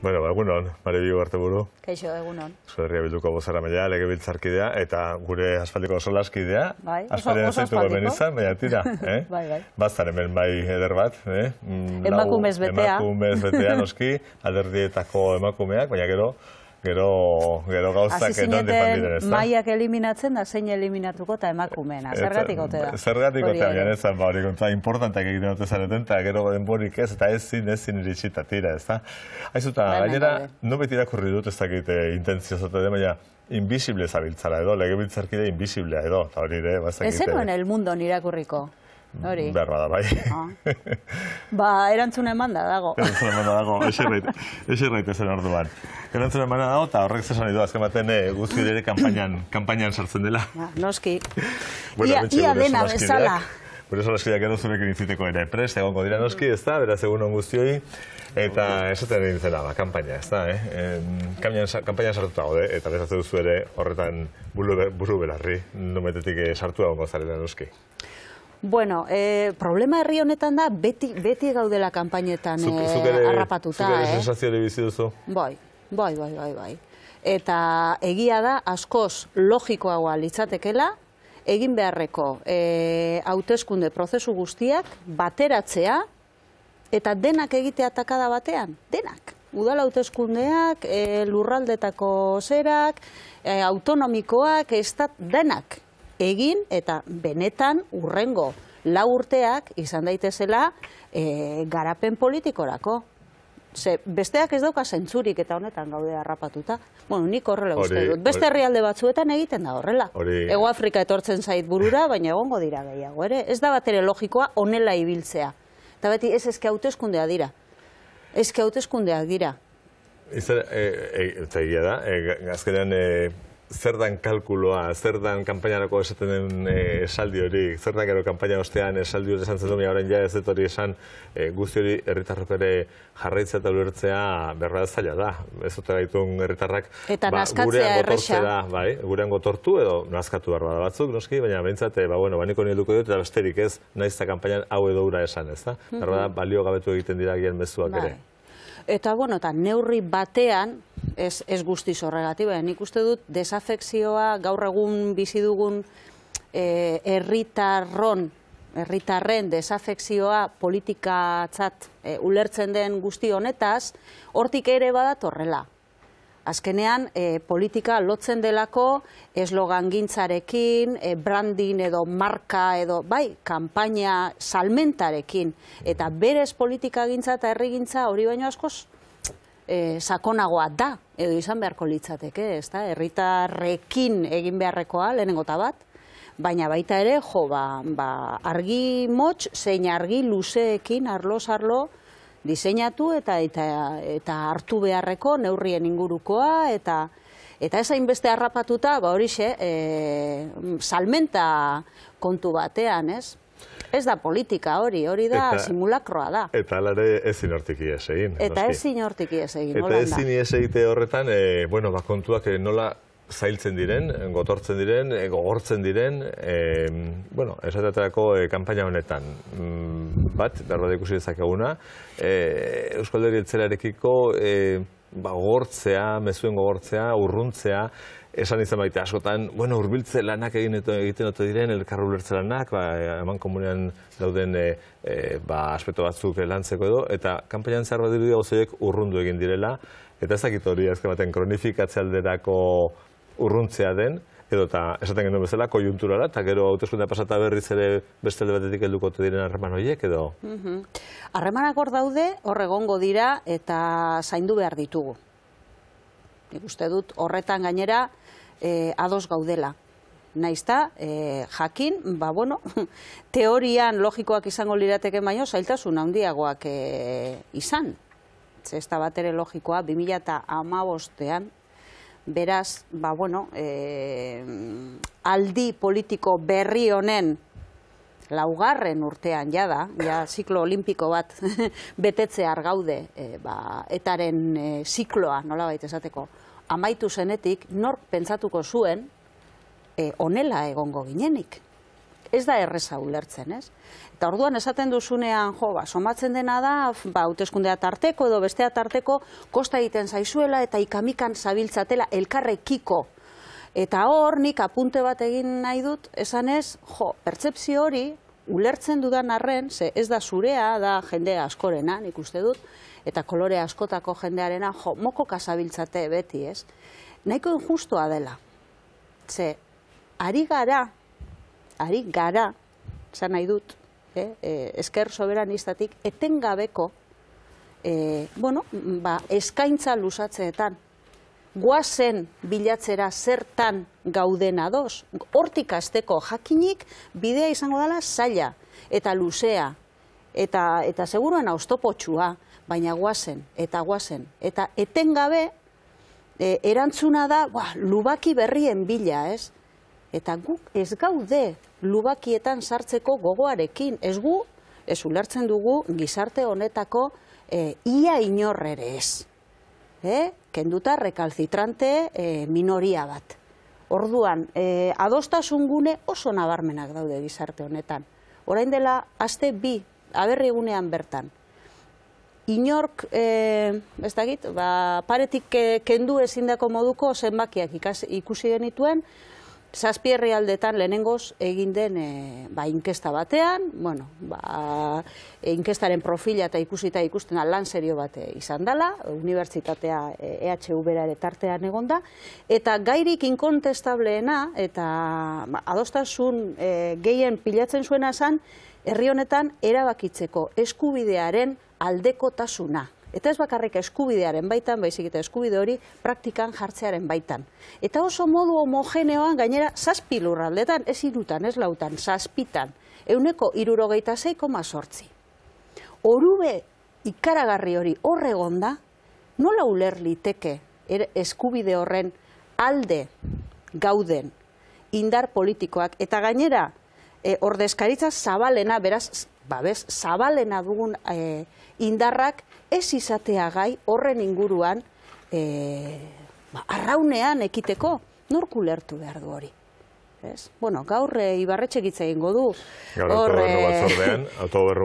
Bueno, ba, egunon, Mari Bigo Arteburu. Kaixo, egunon. Zuerria bilduko bozara meia, lege biltzarkidea, eta gure asfaldiko solaskidea. Bai, oso asfaldiko. Azparen zaitu izan, tira. Eh? bai, bai. Bazaren ben bai eder bat. Eh? emakumez betea. Emakumez betea, noski, alderdietako emakumeak, baina gero, gero, gero gauzak Asi zineten maiak eliminatzen da zein eliminatuko eta emakumeena, zergatik gote da? Zergatik gote da, gero ez ba, hori gontza, importantak egiten dute zareten, eta gero denborik ez, eta ez zin, ez zin iritsita tira, ez da? Aizuta, bai, bai, gainera, bai. nubet irakurri dut ez dakit eh, intentzio zote den, baina, Invisible zabiltzara edo, legebiltzarkide invisiblea edo, eta hori ere, bazakite. Ez eh. el mundo nirakurriko? Hori. Berra da, bai. Ah. Ba, erantzuna eman da, dago. Erantzuna eman da, dago. Ese esan zen orduan. Erantzuna eman da, dago, eta horrek zesan idu, azken batean eh, guzti dere kampainan sartzen dela. Ba, noski. Ia dena bezala. Por eso las que ya ziteko ere. Prest, egon dira noski, ez da, beraz egun hon guztioi. Eta ez zaten egin zela, ba, kampaina, ez da, eh? Kampaina sartu dago, eh? Eta bezaz zuzu ere horretan buru belarri. Nometetik eh, sartu dago zarela noski. Bueno, eh, problema herri honetan da, beti, beti gaudela kanpainetan eh, harrapatuta. Eh, Zukere eh? bizi duzu. Bai, bai, bai, bai, bai. Eta egia da, askoz logikoa gau litzatekela, egin beharreko eh, hauteskunde prozesu guztiak bateratzea eta denak egitea takada batean. Denak. Udala hauteskundeak, e, eh, lurraldetako zerak, e, autonomikoak, ez da, denak egin eta benetan urrengo lau urteak izan daitezela e, garapen politikorako. Ze, besteak ez dauka zentzurik eta honetan gaude harrapatuta. Bueno, nik horrela uste dut. Beste herrialde batzuetan egiten da horrela. Ego Afrika etortzen zait burura, baina egongo dira gehiago ere. Ez da bat logikoa onela ibiltzea. Eta beti ez ezke hautezkundea dira. Ezke dira. Ez da, e, eh, e, eh, eta egia da, e, azkenean zer dan kalkuloa, zer dan kanpainarako esaten den eh, esaldi hori, zer dan gero kanpaina ostean esaldi hori esan zetumia horren ja ez dut esan eh, guzti hori erritarrak ere jarraitza eta ulertzea berra ez zaila da. Ez dut herritarrak eta ba, gurean da, bai, gurean gotortu edo naskatu behar da batzuk, noski, baina bentsat, eh, ba, bueno, baniko nire duko dut eta besterik ez, naiz eta kanpainan hau edo ura esan, ez da? Mm da, balio gabetu egiten dira gien mezuak ere. Bai eta bueno, eta neurri batean ez ez gusti sorregatiba, nik uste dut desafekzioa gaur egun bizi dugun eh herritarren desafekzioa politikatzat eh, ulertzen den guzti honetaz, hortik ere badat horrela. Azkenean, e, politika lotzen delako, eslogan gintzarekin, e, eh, branding edo marka edo, bai, kanpaina salmentarekin. Eta berez politika gintza eta herri hori baino askoz, e, sakonagoa da, edo izan beharko litzateke, ez da, herritarrekin egin beharrekoa, lehenengo bat, Baina baita ere, jo, ba, ba, argi motx, zein argi luzeekin, arloz, arlo, zarlo, diseinatu eta eta eta hartu beharreko neurrien ingurukoa eta eta esain beste harrapatuta, ba horixe, e, salmenta kontu batean, ez? Ez da politika hori, hori da simulakroa da. Eta alare ez inortik ies egin. Eta ez inortik ies egin, Eta ez inortik egite horretan, e, bueno, ba, e, nola zailtzen diren, gotortzen diren, eh, gogortzen diren, e, bueno, esatetarako e, eh, kampaina honetan. Mm, bat, behar ikusi dezakeguna, e, eh, Euskalderi etzelarekiko e, ba, gortzea, mezuen gogortzea, urruntzea, esan izan baita askotan, bueno, urbiltze lanak egin eto, egiten dute diren, elkar ulertze ba, eman komunean dauden e, ba, aspeto batzuk lantzeko edo, eta kanpainan zehar bat dirudia urrundu egin direla, eta ezakit hori, ezka baten, alderako urruntzea den, edo eta esaten genuen bezala, da, eta gero hautezkundea pasata berriz ere beste alde batetik helduko diren arreman horiek, edo? Mhm. Arremanak hor daude, horregongo dira, eta zaindu behar ditugu. Nik uste dut horretan gainera eh, ados gaudela. Naizta, eh, jakin, ba, bueno, teorian logikoak izango lirateke baino, zailtasun handiagoak eh, izan. Zesta bat ere logikoa, 2008-an, beraz, ba, bueno, e, aldi politiko berri honen laugarren urtean ja da, ja ziklo olimpiko bat betetze argaude, e, eh, ba, etaren e, zikloa, nola baita esateko, amaitu zenetik, nork pentsatuko zuen, e, onela egongo ginenik ez da erreza ulertzen, ez? Eta orduan esaten duzunean, jo, ba, somatzen dena da, ba, hauteskundea tarteko edo bestea tarteko, kosta egiten zaizuela eta ikamikan zabiltzatela elkarrekiko. Eta hor, nik apunte bat egin nahi dut, esan ez, jo, pertsepzio hori, ulertzen dudan arren, ze ez da zurea, da jendea askorena, nik uste dut, eta kolore askotako jendearena, jo, moko kasabiltzate beti, ez? Nahiko injustua dela. Ze, ari gara ari gara, zan nahi dut, eh, esker eh, soberanistatik etengabeko eh, bueno, ba, eskaintza lusatzeetan. Guazen bilatzera zertan gaudena ados, hortik azteko jakinik bidea izango dela zaila eta luzea eta, eta seguruen txua, baina guazen eta guazen. Eta etengabe eh, erantzuna da gua, lubaki berrien bila, ez? Eta guk ez gaude lubakietan sartzeko gogoarekin. Ez gu, ez ulertzen dugu, gizarte honetako e, ia inorrere ez. E? Kenduta rekalzitrante eh, minoria bat. Orduan, e, adostasun gune oso nabarmenak daude gizarte honetan. Orain dela, aste bi, aberri gunean bertan. Inork, ez da ba, paretik e, kendu ezindako moduko zenbakiak ikasi, ikusi genituen, zazpierri aldetan lehenengoz egin den e, ba, inkesta batean, bueno, ba, e, inkestaren profila eta ikusita ikusten lan serio bat eh, izan dela, unibertsitatea EHU berare e tartean egon da, eta gairik inkontestableena eta ba, adostasun e, gehien pilatzen zuena esan, herri honetan erabakitzeko eskubidearen aldeko tasuna. Eta ez bakarrik eskubidearen baitan, baizik eta eskubide hori praktikan jartzearen baitan. Eta oso modu homogeneoan gainera zazpi lurraldetan, ez irutan, ez lautan, zazpitan, euneko irurogeita zeiko mazortzi. Horube ikaragarri hori horregonda, da, nola ulerliteke er, eskubide horren alde gauden indar politikoak, eta gainera eh, ordezkaritza zabalena, beraz, babes, zabalena dugun e, indarrak ez izatea gai horren inguruan e, ba, arraunean ekiteko norku lertu behar du hori. Ez? Bueno, gaur e, ibarretxe gitza egingo du. Gaur bai, autogobernu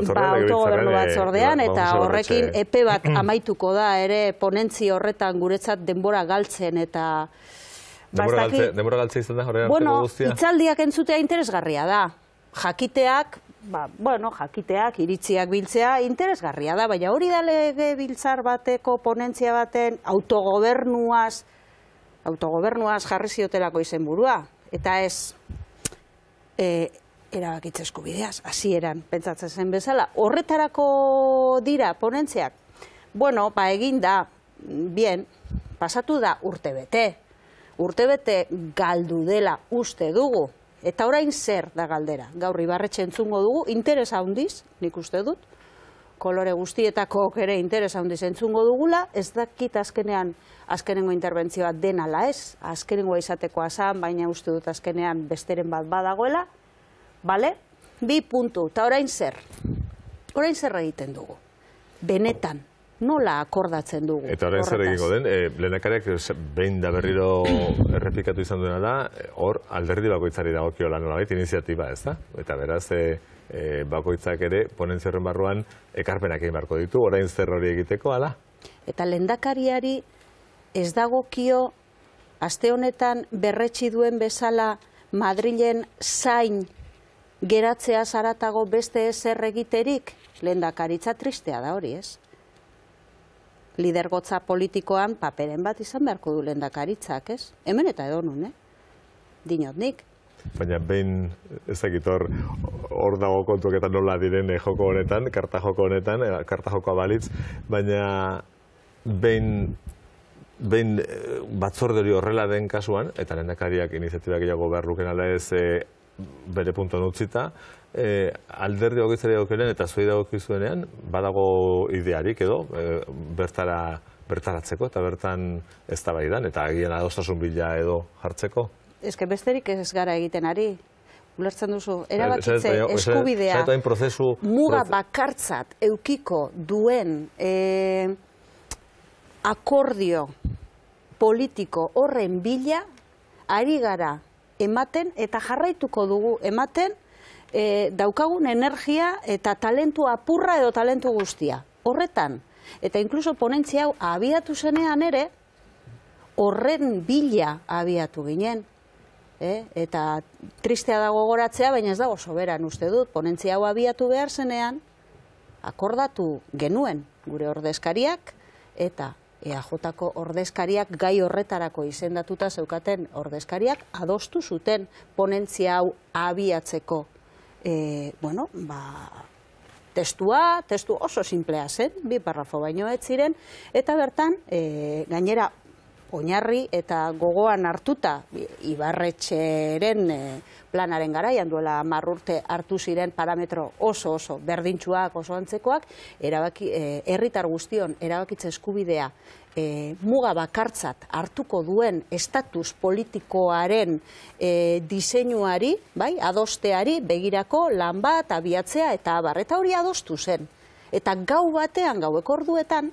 auto autogobernu e, batzordean, ba, e, ba, eta horrekin epe bat amaituko da, ere ponentzi horretan guretzat denbora galtzen eta... Ba, denbora galtze, izan da, horrean Bueno, itzaldiak entzutea interesgarria da. Jakiteak, ba, bueno, jakiteak, iritziak biltzea, interesgarria da, baina hori da lege biltzar bateko ponentzia baten autogobernuaz, autogobernuaz jarri ziotelako izen eta ez, e, erabakitze eskubideaz, hasi eran, pentsatzen zen bezala, horretarako dira ponentziak, bueno, ba, egin da, bien, pasatu da urtebete, urtebete galdu dela uste dugu, Eta orain zer da galdera. Gaur ibarretxe entzungo dugu, interes handiz, nik uste dut, kolore guztietako ere interes handiz entzungo dugula, ez dakit azkenean azkenengo interbentzioa denala ez, azkenengoa izateko azan, baina uste dut azkenean besteren bat badagoela, bale? Bi puntu, eta orain zer? Orain zer egiten dugu? Benetan, nola akordatzen dugu. Eta horren zer egingo den, e, eh, lehenakariak behin da berriro errepikatu izan duena da, hor alderdi bakoitzari dago kiola nola baita, iniziatiba ez da? Eta beraz, e, bakoitzak ere ponentzio horren barruan ekarpenak egin barko ditu, orain zer hori egiteko, ala? Eta lehendakariari ez dago kio, aste honetan berretsi duen bezala Madrilen zain geratzea zaratago beste ez egiterik, lehendakaritza tristea da hori, ez? lidergotza politikoan paperen bat izan beharko du lehendakaritzak, ez? Hemen eta edo nun, eh? Dinot Baina behin ezagitor hor dago kontuak eta nola diren eh, joko honetan, karta joko honetan, eh, karta jokoa balitz, baina behin behin eh, batzorde horrela den kasuan, eta lehendakariak iniziatibak gehiago behar ala ez bere puntuan utzita, e, alderdi hori eta zuei daukizuenean, badago idearik edo, e, bertara bertaratzeko eta bertan ez da eta agian adostasun bila edo jartzeko. Ez besterik ez gara egiten ari, ulertzen duzu, erabakitze eskubidea, muga bakartzat eukiko duen e, akordio politiko horren bila, ari gara ematen eta jarraituko dugu ematen, e, daukagun energia eta talentu apurra edo talentu guztia. Horretan, eta inkluso ponentzia hau abiatu zenean ere, horren bila abiatu ginen. E, eta tristea dago goratzea, baina ez dago soberan uste dut, ponentzia hau abiatu behar zenean, akordatu genuen gure ordezkariak, eta EAJ-ko ordezkariak gai horretarako izendatuta zeukaten ordezkariak adostu zuten ponentzia hau abiatzeko e, bueno, ba, testua, testu oso simplea zen, bi parrafo baino ez ziren, eta bertan, e, gainera oinarri eta gogoan hartuta ibarretxeren eh, planaren garaian duela marrurte hartu ziren parametro oso oso berdintxuak oso antzekoak, eh, erritar guztion erabakitze eskubidea eh, muga bakartzat hartuko duen estatus politikoaren diseinuari, bai, adosteari begirako lan bat abiatzea eta barreta hori adostu zen. Eta gau batean, gau ekorduetan,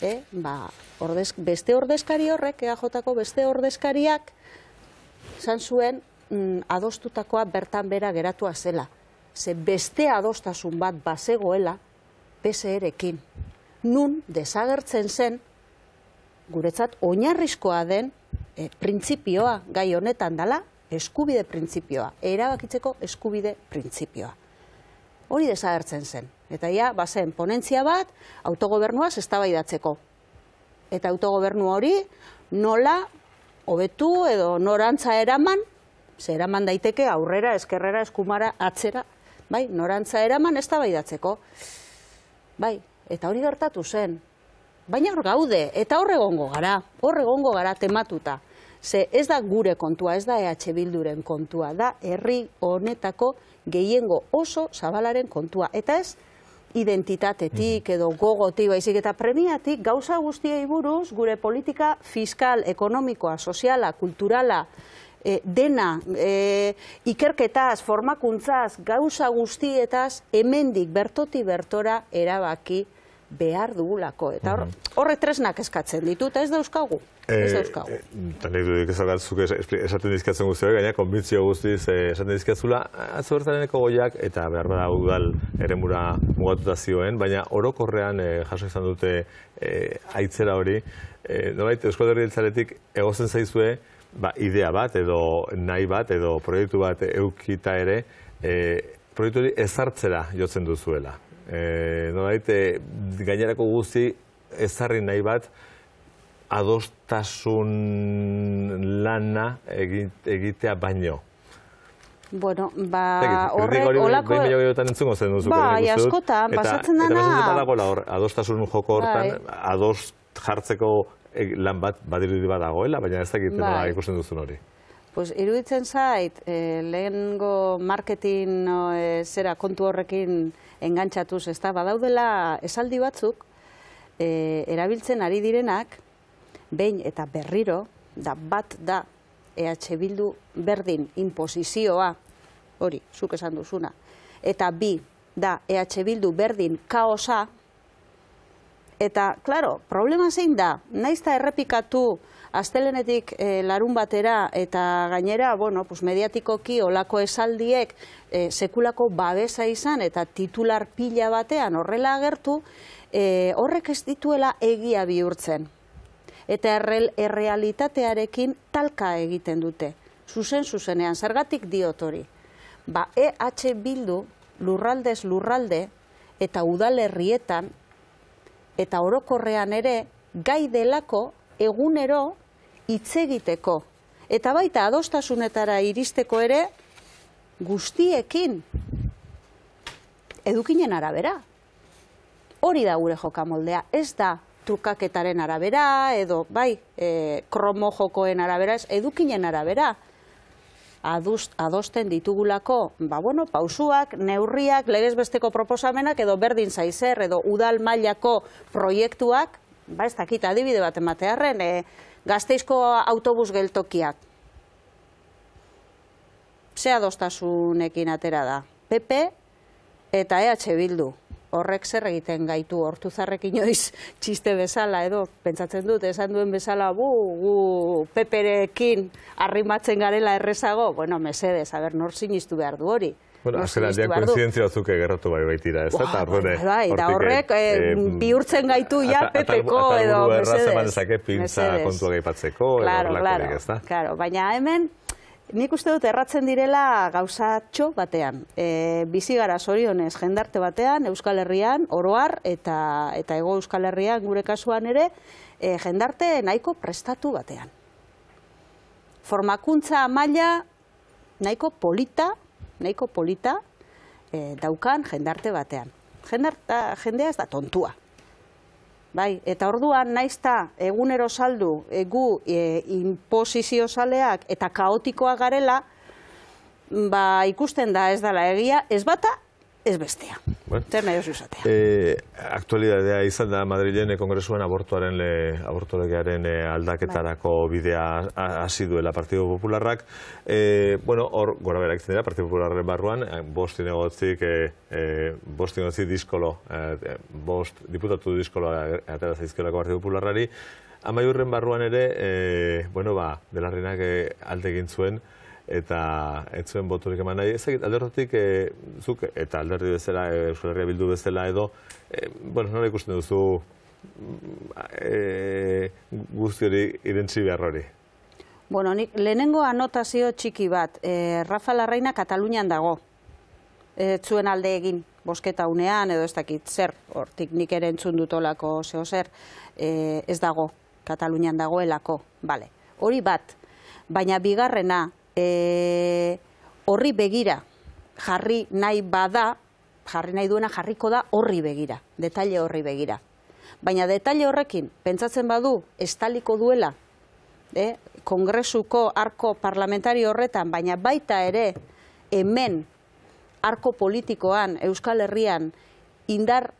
eh, ba, ordez, beste ordezkari horrek, EAJ-ko beste ordezkariak, zan zuen mm, adostutakoa bertan bera geratua zela. Ze beste adostasun bat bazegoela PSR-ekin. Nun desagertzen zen, guretzat oinarrizkoa den e, printzipioa gai honetan dala eskubide printzipioa, erabakitzeko eskubide printzipioa hori desagertzen zen. Eta ia, bazen, ponentzia bat, autogobernuaz eztabaidatzeko. Eta autogobernu hori, nola, hobetu edo norantza eraman, ze eraman daiteke aurrera, eskerrera, eskumara, atzera, bai, norantza eraman eztabaidatzeko. Bai, eta hori gertatu zen. Baina hor gaude, eta horregongo gara, horregongo gara tematuta. Ze ez da gure kontua, ez da EH Bilduren kontua, da herri honetako gehiengo oso zabalaren kontua. Eta ez identitatetik mm-hmm. edo gogoti baizik eta premiatik gauza guztiei buruz gure politika fiskal, ekonomikoa, soziala, kulturala, e, dena, e, ikerketaz, formakuntzaz, gauza guztietaz, hemendik bertoti bertora erabaki behar dugulako. Eta hor, mhm. horre tresnak eskatzen ditu, eta ez dauzkagu. Ez eh, dauzkagu. Eh, eta Nik dudik ez esaten dizkatzen guztiak, gaina konbintzio guztiz eh, esaten dizkatzula, atzobertareneko goiak, eta behar bera udal ere mura mugatuta zioen, baina orokorrean jaso izan dute aitzera hori, nolait, Euskal Herri Diltzaretik egozen zaizue, ba, idea bat, edo nahi bat, edo proiektu bat eukita ere, proiektu hori ezartzera jotzen duzuela e, nolait, e, gainerako guzti ezarri nahi bat adostasun lana egitea baino. Bueno, ba, horrek olako... Behin milio gehiotan entzungo zen duzu. Ba, jaskota, pasatzen dana... adostasun joko hortan, bai. ados jartzeko e, lan bat badirudi dagoela, baina ez dakit, bai. ikusten duzun hori. Pues, iruditzen zait, e, lehengo marketing eh, zera kontu horrekin Engantxatuz ez da, badaudela esaldi batzuk, e, erabiltzen ari direnak, behin eta berriro, da bat da, EH Bildu berdin, imposizioa, hori, zuk esan duzuna, eta bi, da, EH Bildu berdin, kaosa, eta, klaro, problema zein da, naiz da errepikatu, astelenetik eh, larun batera eta gainera, bueno, pues mediatikoki olako esaldiek e, sekulako babesa izan eta titular pila batean horrela agertu, eh, horrek ez dituela egia bihurtzen. Eta errealitatearekin talka egiten dute. Zuzen, zuzenean, zergatik diotori. Ba, EH bildu lurraldez lurralde eta udalerrietan eta orokorrean ere gai delako egunero itzegiteko, eta baita adostasunetara iristeko ere guztiekin edukinen arabera. Hori da gure jokamoldea, ez da trukaketaren arabera, edo bai, e, kromo jokoen arabera, ez edukinen arabera. adosten ditugulako, ba bueno, pausuak, neurriak, legezbesteko proposamenak, edo berdin zaizer, edo udal mailako proiektuak, ba ez dakit adibide bat ematearen, e, eh? gazteizko autobus geltokiak. zea dostasunekin atera da. PP eta EH Bildu. Horrek zer egiten gaitu hortu zarrekin txiste bezala edo, pentsatzen dut, esan duen bezala bu, gu, peperekin arrimatzen garela errezago, bueno, mesedez, aber, nor sinistu behar du hori. Bueno, azken aldean koinzidentzio bai baitira, ez eta bai, bai, horrek eh, eh bihurtzen gaitu ja peteko, edo, mesedes. Eta burua pinza kontua gaipatzeko, edo claro, ez da. Claro, baina hemen, Nik uste dut erratzen direla gauzatxo batean. Eh, bizi gara zorionez jendarte batean, Euskal Herrian, oroar, eta, eta ego Euskal Herrian gure kasuan ere, eh, jendarte nahiko prestatu batean. Formakuntza maila nahiko polita, nahiko polita e, daukan jendarte batean. Jendarta, jendea ez da tontua. Bai, eta orduan naizta egunero saldu egu eh, e, eh, inposizio saleak eta kaotikoa garela, mm, ba ikusten da ez dala egia, ez bata ez bestea. Zer bai. nahi oso izatea. E, aktualidadea izan da Madrilen eh, kongresuan abortuaren le, eh, aldaketarako bai. bidea hasi duela Partido Popularrak. E, bueno, hor, gora berak dira, Partido Popularren barruan, bost inegotzik, e, e, bost diskolo, e, bost diputatu diskolo eta zaizkiolako Partido Popularrari. Amaiurren barruan ere, e, bueno, ba, delarrenak alde gintzuen, zuen, eta ez zuen boturik eman nahi. Ezek, alderratik, e, eh, zuk, eta alderri bezala, eh, Euskal bildu bezala edo, e, bueno, nola ikusten duzu e, guzti hori irentzi behar hori? Bueno, nik, lehenengo anotazio txiki bat, e, Rafa Larraina Katalunian dago, e, zuen alde egin, bosketa unean, edo ez dakit, zer, hortik nik ere entzun dutolako, zeo zer, e, ez dago, Katalunian dagoelako, bale. Hori bat, baina bigarrena, Eh, horri begira, jarri nahi bada, jarri nahi duena jarriko da, horri begira, detaile horri begira. Baina detaile horrekin, pentsatzen badu, estaliko duela, eh, kongresuko arko parlamentari horretan, baina baita ere, hemen, arko politikoan, Euskal Herrian, indar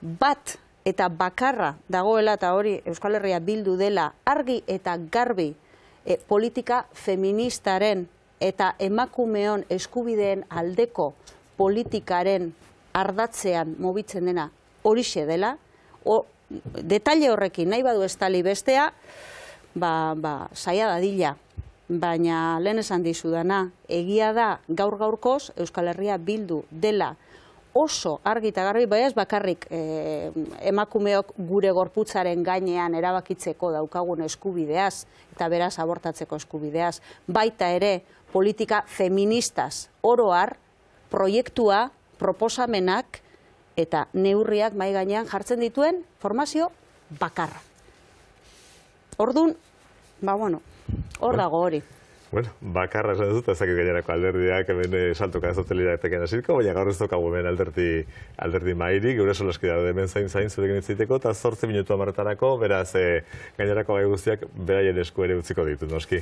bat eta bakarra, dagoela eta hori Euskal Herria bildu dela, argi eta garbi, E, politika feministaren eta emakumeon eskubideen aldeko politikaren ardatzean mobitzen dena horixe dela, o, detalle horrekin nahi badu estali bestea, ba, ba, saia da dila, baina lehen esan dizudana, egia da gaur gaurkoz Euskal Herria bildu dela, oso argi eta garbi, baiaz bakarrik eh, emakumeok gure gorputzaren gainean erabakitzeko daukagun eskubideaz, eta beraz abortatzeko eskubideaz, baita ere politika feministaz oroar proiektua, proposamenak eta neurriak mai gainean jartzen dituen formazio bakarra. Ordun ba bueno, hor dago hori. Bueno, bakarra esan dut, ezakit gainerako alderdiak, hemen e, saltoka dut hotelera hasiko, baina gaur ez dokagu hemen alderdi, alderdi mairik, gure solaski dara hemen zain zain zurekin itziteko, eta zorzi minutu amaretarako, beraz, eh, gainerako gai guztiak, beraien esku ere utziko ditu, noski.